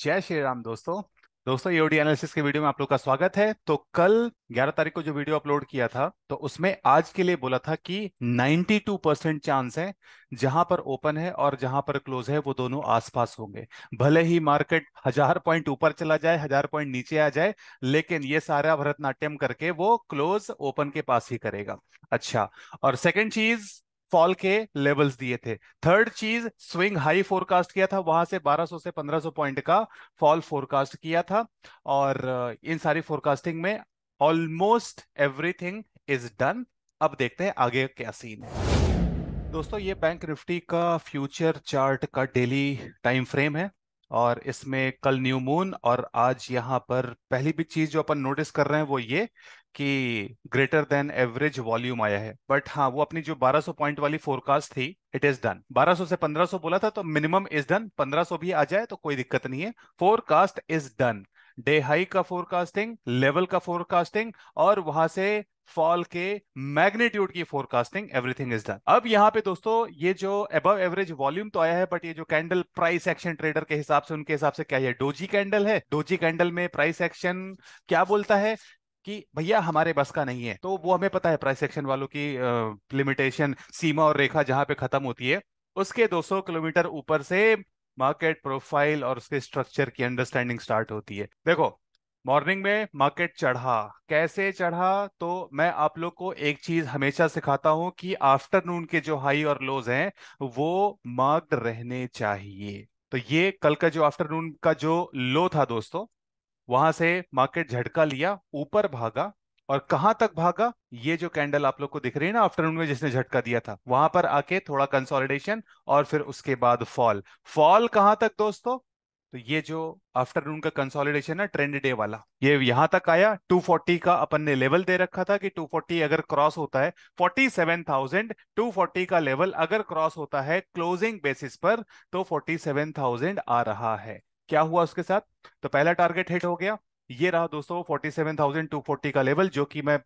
जय श्री राम दोस्तों दोस्तों ईओडी एनालिसिस के वीडियो में आप लोग का स्वागत है तो कल 11 तारीख को जो वीडियो अपलोड किया था तो उसमें आज के लिए बोला था कि 92 परसेंट चांस है जहां पर ओपन है और जहां पर क्लोज है वो दोनों आसपास होंगे भले ही मार्केट हजार पॉइंट ऊपर चला जाए हजार पॉइंट नीचे आ जाए लेकिन ये सारा भरतनाट्यम करके वो क्लोज ओपन के पास ही करेगा अच्छा और सेकेंड चीज फॉल के लेवल्स दिए थे थर्ड चीज स्विंग हाई फोरकास्ट किया था वहां से 1200 से 1500 पॉइंट का फॉल फोरकास्ट किया था और इन सारी फोरकास्टिंग में ऑलमोस्ट एवरीथिंग इज डन अब देखते हैं आगे क्या सीन है दोस्तों ये बैंक निफ्टी का फ्यूचर चार्ट का डेली टाइम फ्रेम है और इसमें कल न्यू मून और आज यहाँ पर पहली भी चीज जो अपन नोटिस कर रहे हैं वो ये कि ग्रेटर देन एवरेज वॉल्यूम आया है बट हाँ वो अपनी जो 1200 पॉइंट वाली फोरकास्ट थी इट इज डन 1200 से 1500 बोला था तो मिनिमम इज डन 1500 भी आ जाए तो कोई दिक्कत नहीं है forecast is done day high का फोरकास्टिंग लेवल का फोरकास्टिंग और वहां से फॉल के मैग्नीट्यूड की फोरकास्टिंग एवरीथिंग इज डन अब यहाँ पे दोस्तों ये जो अब एवरेज वॉल्यूम तो आया है बट ये जो कैंडल प्राइस एक्शन ट्रेडर के हिसाब से उनके हिसाब से क्या है डोजी कैंडल है डोजी कैंडल में प्राइस एक्शन क्या बोलता है कि भैया हमारे बस का नहीं है तो वो हमें पता है प्राइस सेक्शन वालों की लिमिटेशन सीमा और रेखा जहां पे खत्म होती है उसके 200 किलोमीटर ऊपर से मार्केट प्रोफाइल और उसके स्ट्रक्चर की अंडरस्टैंडिंग स्टार्ट होती है देखो मॉर्निंग में मार्केट चढ़ा कैसे चढ़ा तो मैं आप लोग को एक चीज हमेशा सिखाता हूं कि आफ्टरनून के जो हाई और लोज हैं वो मार्क्ड रहने चाहिए तो ये कल का जो आफ्टरनून का जो लो था दोस्तों वहां से मार्केट झटका लिया ऊपर भागा और कहां तक भागा ये जो कैंडल आप लोग को दिख रही है ना आफ्टरनून में जिसने झटका दिया था वहां पर आके थोड़ा कंसोलिडेशन और फिर उसके बाद फॉल फॉल कहां तक दोस्तों तो ये जो आफ्टरनून का कंसोलिडेशन है ट्रेंड डे वाला ये यहां तक आया 240 का अपन ने लेवल दे रखा था कि 240 अगर क्रॉस होता है 47,000 240 का लेवल अगर क्रॉस होता है क्लोजिंग बेसिस पर तो 47,000 आ रहा है क्या हुआ उसके साथ तो पहला टारगेट हिट हो गया ये रहा दोस्तों forty seven thousand two forty का लेवल जो कि मैं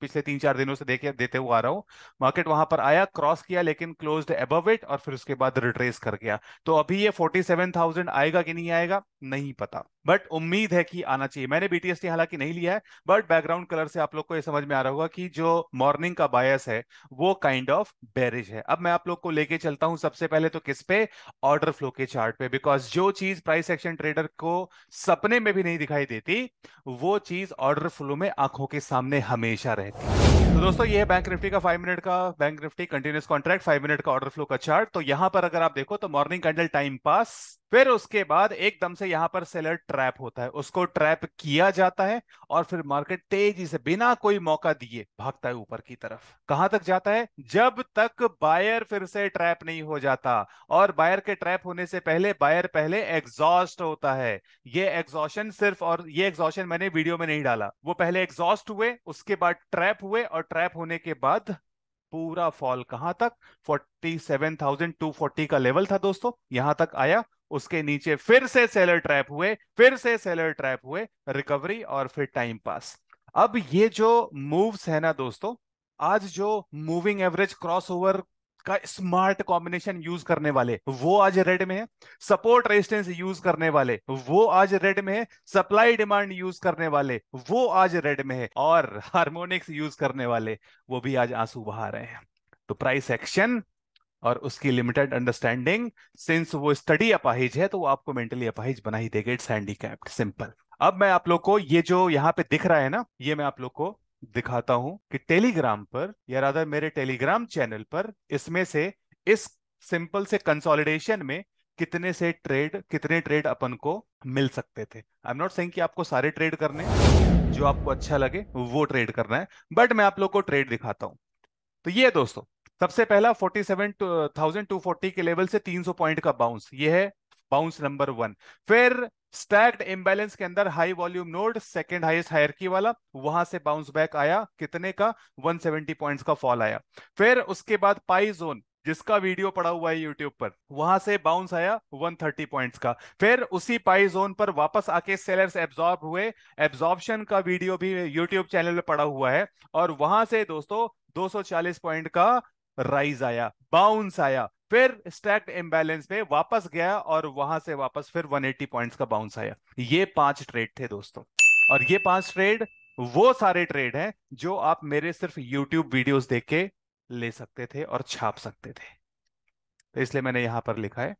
पिछले तीन चार दिनों से देखे देते हुए आ रहा हूं मार्केट वहां पर आया क्रॉस किया लेकिन क्लोज एबव इट और फिर उसके बाद रिट्रेस कर गया तो अभी ये फोर्टी सेवन थाउजेंड आएगा कि नहीं आएगा नहीं पता बट उम्मीद है कि आना चाहिए मैंने बीटीएसटी हालांकि नहीं लिया है बट बैकग्राउंड कलर से आप लोग को यह समझ में आ रहा होगा कि जो मॉर्निंग का बायस है वो काइंड ऑफ बैरिज है अब मैं आप लोग को लेके चलता हूं सबसे पहले तो किस पे ऑर्डर फ्लो के चार्ट पे बिकॉज जो चीज प्राइस एक्शन ट्रेडर को सपने में भी नहीं दिखाई देती वो चीज ऑर्डर फ्लो में आंखों के सामने हमेशा रहती है तो दोस्तों ये है बैंक निफ्टी का फाइव मिनट का bank Nifty continuous contract five minute का ऑर्डर फ्लो का चार्ट तो यहां पर अगर आप देखो तो मॉर्निंग कैंडल टाइम पास फिर उसके बाद एकदम से यहाँ पर सेलर ट्रैप होता है उसको ट्रैप किया जाता है और फिर मार्केट तेजी से बिना कोई मौका दिए भागता है ऊपर की तरफ कहां तक जाता है जब तक बायर फिर से ट्रैप नहीं हो जाता और बायर के ट्रैप होने से पहले बायर पहले एग्जॉस्ट होता है ये एग्जॉशन सिर्फ और ये एग्जॉशन मैंने वीडियो में नहीं डाला वो पहले एग्जॉस्ट हुए उसके बाद ट्रैप हुए और ट्रैप होने के बाद पूरा फॉल कहां तक 47,240 का लेवल था दोस्तों यहां तक आया उसके नीचे फिर से सेलर ट्रैप हुए फिर से सेलर ट्रैप हुए रिकवरी और फिर टाइम पास अब ये जो मूव्स है ना दोस्तों आज जो मूविंग एवरेज क्रॉसओवर का स्मार्ट कॉम्बिनेशन यूज करने वाले वो आज रेड में है सपोर्ट रेजिस्टेंस यूज करने वाले वो आज रेड में है सप्लाई डिमांड यूज करने वाले वो आज रेड में है और हार्मोनिक्स यूज करने वाले वो भी आज आंसू बहा रहे हैं तो प्राइस एक्शन और उसकी लिमिटेड अंडरस्टैंडिंग सिंस वो स्टडी अपाहिज है तो वो आपको मेंटली अपाहिज बना ही देगा इट्स हैंडी सिंपल अब मैं आप लोग को ये जो यहाँ पे दिख रहा है ना ये मैं आप लोग को दिखाता हूं कि टेलीग्राम पर या राधा मेरे टेलीग्राम चैनल पर इसमें से इस सिंपल से कंसोलिडेशन में कितने से ट्रेड कितने ट्रेड अपन को मिल सकते थे आई एम नॉट सेइंग कि आपको सारे ट्रेड करने जो आपको अच्छा लगे वो ट्रेड करना है बट मैं आप लोग को ट्रेड दिखाता हूँ तो ये दोस्तों सबसे पहला 47,240 के लेवल से 300 पॉइंट का बाउंस ये है बाउंस नंबर वन फिर स्टैक्ड इम्बैलेंस के अंदर high volume node second highest की वाला वहां से बाउंस बैक आया कितने का 170 पॉइंट्स का फॉल आया फिर उसके बाद पाई जोन जिसका वीडियो पड़ा हुआ है यूट्यूब पर वहां से बाउंस आया 130 पॉइंट्स का फिर उसी पाई जोन पर वापस आके सेलर्स एब्जॉर्ब हुए एब्जॉर्प्शन का वीडियो भी यूट्यूब चैनल पर पड़ा हुआ है और वहां से दोस्तों 240 पॉइंट का राइज आया बाउंस आया फिर स्टैक्ड इम्बैलेंस पे वापस गया और वहां से वापस फिर 180 पॉइंट्स का बाउंस आया ये पांच ट्रेड थे दोस्तों और ये पांच ट्रेड वो सारे ट्रेड हैं जो आप मेरे सिर्फ यूट्यूब वीडियोस देख के ले सकते थे और छाप सकते थे तो इसलिए मैंने यहां पर लिखा है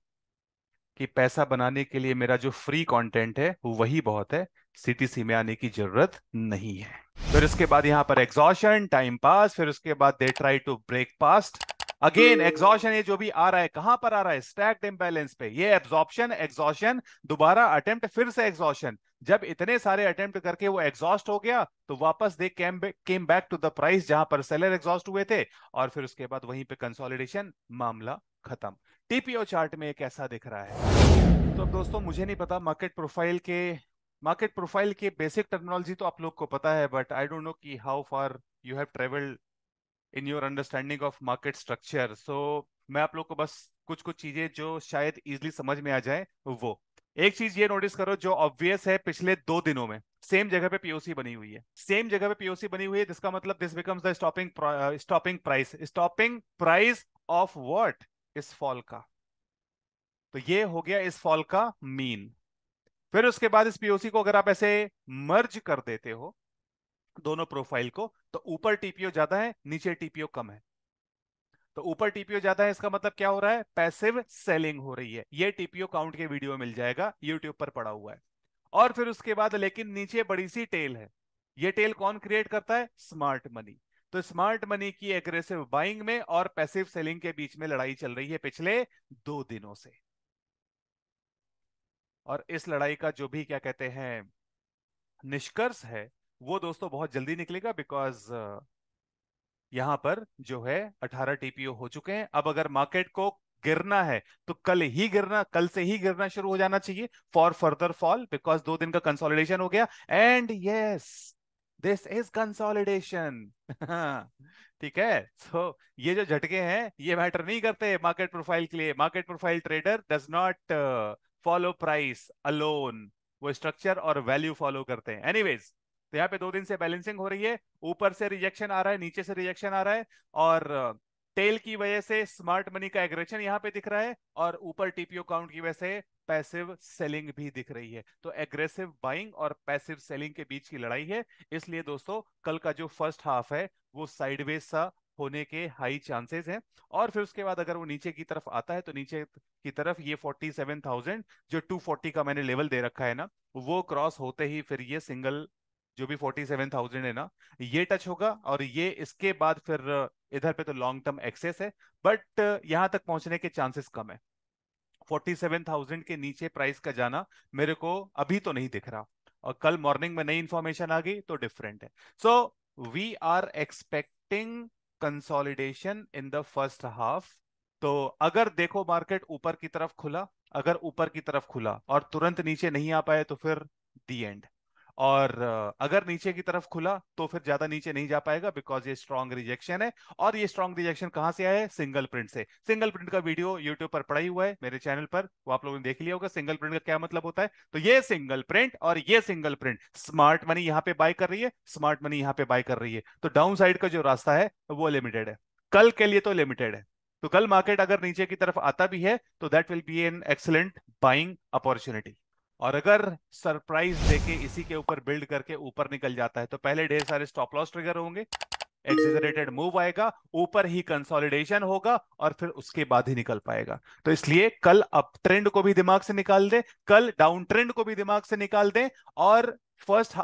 कि पैसा बनाने के लिए मेरा जो फ्री कंटेंट है वही बहुत है सीटीसी में आने की जरूरत नहीं है फिर उसके बाद यहाँ पर एग्जॉशन टाइम पास फिर उसके बाद they try to break past again exhaustion hmm. ये जो भी आ रहा है कहां पर आ रहा है स्टैक्ड इम्बैलेंस पे ये एब्जॉर्प्शन एग्जॉशन दोबारा अटेम्प्ट फिर से एग्जॉशन जब इतने सारे अटेम्प्ट करके वो एग्जॉस्ट हो गया तो वापस they came came back to the price जहां पर सेलर एग्जॉस्ट हुए थे और फिर उसके बाद वहीं पे कंसोलिडेशन मामला खत्म टीपीओ चार्ट में एक ऐसा दिख रहा है तो दोस्तों मुझे नहीं पता मार्केट प्रोफाइल के मार्केट प्रोफाइल के बेसिक टर्मिनोलॉजी तो आप लोग को पता है बट आई डोंट नो कि how far you have travelled in your understanding of market structure so मैं आप लोग को बस कुछ कुछ चीजें जो शायद इजिली समझ में आ जाए वो एक चीज ये नोटिस करो जो ऑब्वियस है पिछले दो दिनों में सेम जगह पे पीओसी बनी हुई है सेम जगह पे पीओसी बनी हुई है जिसका मतलब this becomes the stopping stopping price stopping price of what is fall का तो ये हो गया इस फॉल का मीन फिर उसके बाद इस पीओसी को अगर आप ऐसे मर्ज कर देते हो दोनों प्रोफाइल को तो ऊपर टीपीओ ज्यादा है नीचे टीपीओ कम है तो ऊपर टीपीओ ज्यादा है इसका मतलब क्या हो रहा है पैसिव सेलिंग हो रही है ये टीपीओ काउंट के वीडियो में मिल जाएगा यूट्यूब पर पड़ा हुआ है और फिर उसके बाद लेकिन नीचे बड़ी सी टेल है ये टेल कौन क्रिएट करता है स्मार्ट मनी तो स्मार्ट मनी की एग्रेसिव बाइंग में और पैसिव सेलिंग के बीच में लड़ाई चल रही है पिछले दो दिनों से और इस लड़ाई का जो भी क्या कहते हैं निष्कर्ष है वो दोस्तों बहुत जल्दी निकलेगा बिकॉज यहां पर जो है 18 टीपीओ हो चुके हैं अब अगर मार्केट को गिरना है तो कल ही गिरना कल से ही गिरना शुरू हो जाना चाहिए फॉर फर्दर फॉल बिकॉज दो दिन का कंसोलिडेशन हो गया and yes this is consolidation ठीक है सो so, ये जो झटके हैं ये मैटर नहीं करते मार्केट प्रोफाइल के लिए market profile trader does not follow price alone वो स्ट्रक्चर और वैल्यू फॉलो करते हैं एनीवेज तो यहाँ पे दो दिन से बैलेंसिंग हो रही है ऊपर से रिजेक्शन आ रहा है नीचे से रिजेक्शन आ रहा है और टेल की वजह से स्मार्ट मनी का एग्रेशन यहाँ पे दिख रहा है और ऊपर टीपीओ काउंट की वजह से पैसिव सेलिंग भी दिख रही है तो एग्रेसिव बाइंग और पैसिव सेलिंग के बीच की लड़ाई है इसलिए दोस्तों कल का जो फर्स्ट हाफ है वो साइडवेज सा होने के हाई चांसेस हैं और फिर उसके बाद अगर वो नीचे की तरफ आता है तो नीचे की तरफ ये 47,000 जो 240 का मैंने लेवल दे रखा है ना वो क्रॉस होते ही फिर ये सिंगल जो भी फोर्टी सेवन थाउजेंड है ना ये टच होगा और ये इसके बाद फिर इधर पे तो लॉन्ग टर्म एक्सेस है बट यहां तक पहुंचने के चांसेस कम है फोर्टी सेवन थाउजेंड के नीचे प्राइस का जाना मेरे को अभी तो नहीं दिख रहा और कल मॉर्निंग में नई इंफॉर्मेशन आ गई तो डिफरेंट है so we are expecting consolidation in the first half तो अगर देखो मार्केट ऊपर की तरफ खुला अगर ऊपर की तरफ खुला और तुरंत नीचे नहीं आ पाए तो फिर दी एंड और अगर नीचे की तरफ खुला तो फिर ज्यादा नीचे नहीं जा पाएगा बिकॉज ये स्ट्रॉन्ग रिजेक्शन है और ये स्ट्रॉन्ग रिजेक्शन कहां से आया है सिंगल प्रिंट से सिंगल प्रिंट का वीडियो यूट्यूब पर पड़ा ही हुआ है मेरे चैनल पर वो आप लोगों ने देख लिया होगा सिंगल प्रिंट का क्या मतलब होता है तो ये सिंगल प्रिंट और ये सिंगल प्रिंट स्मार्ट मनी यहाँ पे बाय कर रही है स्मार्ट मनी यहाँ पे बाय कर रही है तो डाउन साइड का जो रास्ता है वो लिमिटेड है कल के लिए तो लिमिटेड है तो कल मार्केट अगर नीचे की तरफ आता भी है तो that will be an excellent buying opportunity और अगर सरप्राइज देके इसी के ऊपर बिल्ड करके ऊपर निकल जाता है तो पहले ढेर सारे स्टॉप लॉस ट्रिगर होंगे एक्सेजरेटेड मूव आएगा ऊपर ही कंसोलिडेशन होगा और फिर उसके बाद ही निकल पाएगा तो इसलिए कल अप ट्रेंड को भी दिमाग से निकाल दें कल डाउन ट्रेंड को भी दिमाग से निकाल दें और फर्स्ट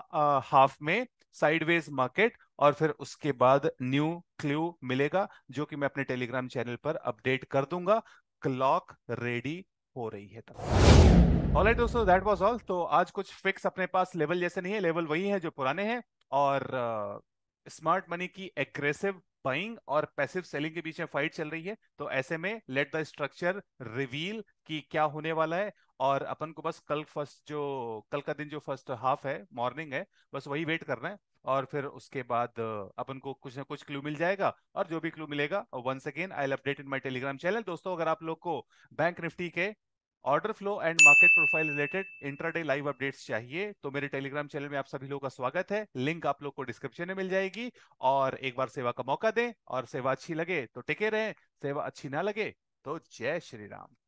हाफ में साइडवेज मार्केट और फिर उसके बाद न्यू क्ल्यू मिलेगा जो कि मैं अपने टेलीग्राम चैनल पर अपडेट कर दूंगा क्लॉक रेडी हो रही है तब ऑल राइट दोस्तों दैट वाज ऑल तो आज कुछ फिक्स अपने पास लेवल जैसे नहीं है लेवल वही है जो पुराने हैं और स्मार्ट uh, मनी की एग्रेसिव बाइंग और पैसिव सेलिंग के बीच में फाइट चल रही है तो ऐसे में लेट द स्ट्रक्चर रिवील कि क्या होने वाला है और अपन को बस कल फर्स्ट जो कल का दिन जो फर्स्ट हाफ है मॉर्निंग है बस वही वेट करना है और फिर उसके बाद uh, अपन को कुछ ना कुछ क्लू मिल जाएगा और जो भी क्लू मिलेगा once again I update in my Telegram channel दोस्तों अगर आप लोग को बैंक निफ्टी के order flow and market profile related intraday live updates चाहिए तो मेरे टेलीग्राम चैनल में आप सभी लोगों का स्वागत है लिंक आप लोग को डिस्क्रिप्शन में मिल जाएगी और एक बार सेवा का मौका दें और सेवा अच्छी लगे तो टिके रहें सेवा अच्छी ना लगे तो जय श्री राम